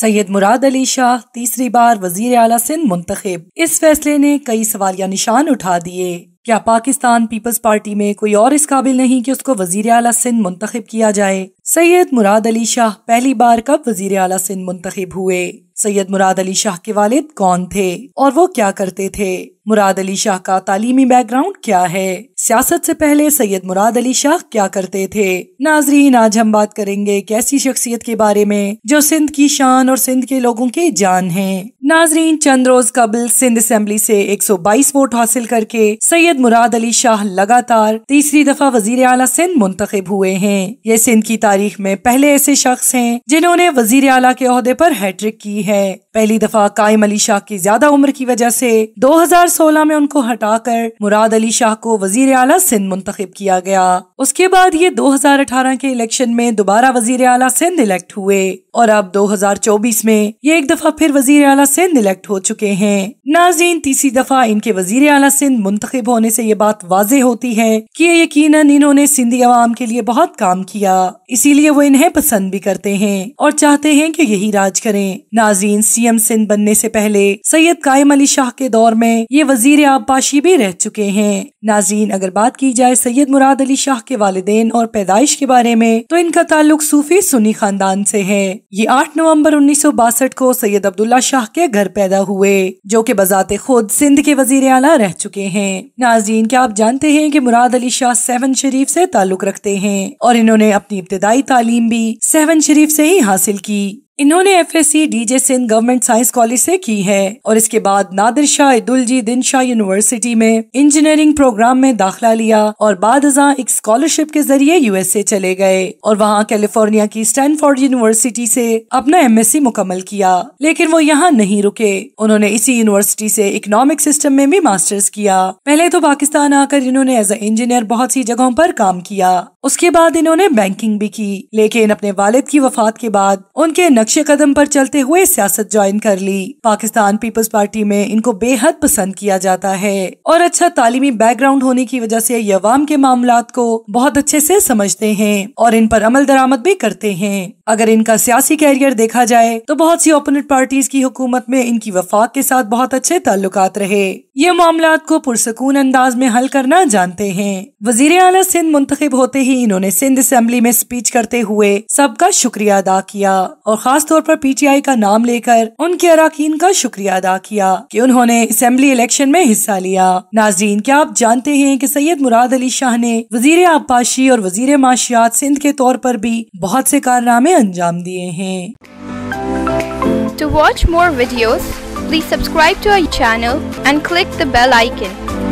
सैयद मुराद अली शाह तीसरी बार वजीर अला सिंध मुंतब इस फैसले ने कई सवालिया निशान उठा दिए क्या पाकिस्तान पीपल्स पार्टी में कोई और इस काबिल नहीं कि उसको वजीर अला सिंध मुंतखब किया जाए सैयद मुराद अली शाह पहली बार कब वजीर अला सिंध मुंतखब हुए सैयद मुराद अली शाह के वालिद कौन थे और वो क्या करते थे मुराद अली शाह का तालीमी बैकग्राउंड क्या है सियासत से पहले सैयद मुराद अली शाह क्या करते थे नाजरीन आज हम बात करेंगे एक ऐसी शख्सियत के बारे में जो सिंध की शान और सिंध के लोगों के जान है नाजरीन चंद रोज कबल सिंध असम्बली से 122 वोट हासिल करके सैयद मुराद अली शाह लगातार तीसरी दफा वजीर अला सिंध मुंतखब हुए हैं ये सिंध की तारीख में पहले ऐसे शख्स हैं जिन्होंने वजीर अला के अहदे पर हैट्रिक की है पहली दफा कायम अली शाह की ज्यादा उम्र की वजह से 2016 में उनको हटाकर मुराद अली शाह को वजीर आला सिंध मुंतब किया गया उसके बाद ये 2018 के इलेक्शन में दोबारा वजीर अला सिंध इलेक्ट हुए और अब 2024 में ये एक दफा फिर वजीर अला सिंध इलेक्ट हो चुके हैं नाजीन तीसरी दफा इनके वजीर अला सिंध मुंतब होने से ये बात वाजे होती है कि ये यकीन इन्होंने सिंधी आवाम के लिए बहुत काम किया इसीलिए वो इन्हें पसंद भी करते हैं और चाहते हैं कि यही राज करें नाजीन सी पीएम सिंध बनने से पहले सैयद कायम अली शाह के दौर में ये वजीर आबपाशी भी रह चुके हैं नाजीन अगर बात की जाए सैयद मुराद अली शाह के वालदेन और पैदाइश के बारे में तो इनका ताल्लुक सूफी सुनी खानदान से है ये आठ नवंबर उन्नीस सौ बासठ को सैयद अब्दुल्ला शाह के घर पैदा हुए जो कि बजाते खुद सिंध के वजीर आला रह चुके हैं नाजीन क्या आप जानते हैं कि मुराद अली शाह सेवन शरीफ से ताल्लुक रखते हैं और इन्होंने अपनी इब्तदाई तालीम भी सेवन शरीफ से ही हासिल की इन्होंने F S C D J Sindh government science college से की है और इसके बाद नादिर शाह ईदुलजी दिन शाह यूनिवर्सिटी में इंजीनियरिंग प्रोग्राम में दाखिला लिया और बाद हजा एक स्कॉलरशिप के जरिए यूएसए चले गए और वहाँ कैलिफोर्निया की स्टैनफोर्ड यूनिवर्सिटी से अपना एम एस सी मुकम्मल किया लेकिन वो यहाँ नहीं रुके उन्होंने इसी यूनिवर्सिटी से इकोनॉमिक सिस्टम में भी मास्टर्स किया पहले तो पाकिस्तान आकर इन्होंने एज ए इंजीनियर बहुत सी जगहों पर काम किया उसके बाद इन्होंने बैंकिंग भी की लेकिन अपने वालिद की वफात के बाद उनके नक्शे कदम पर चलते हुए सियासत ज्वाइन कर ली पाकिस्तान पीपल्स पार्टी में इनको बेहद पसंद किया जाता है और अच्छा तालीमी बैकग्राउंड होने की वजह से यवाम के मामला को बहुत अच्छे से समझते हैं और इन पर अमल दरामद भी करते हैं अगर इनका सियासी कैरियर देखा जाए तो बहुत सी ओपोनेंट पार्टीज की हुकूमत में इनकी वफाक के साथ बहुत अच्छे ताल्लुक रहे ये मामला को पुरसकून अंदाज में हल करना जानते हैं वजीर अला सिंध मुंतब होते ही इन्होंने सिंध असम्बली में स्पीच करते हुए सबका शुक्रिया अदा किया और खास तौर पर पीटीआई का नाम लेकर उनके अरकान का शुक्रिया अदा किया कि उन्होंने असम्बली इलेक्शन में हिस्सा लिया नाजरीन क्या आप जानते हैं की सैयद मुराद अली शाह ने वजीर आबपाशी और वजीर माशियात सिंध के तौर पर भी बहुत से कारनामे अंजाम दिए हैं to watch more videos please subscribe to our channel and click the bell icon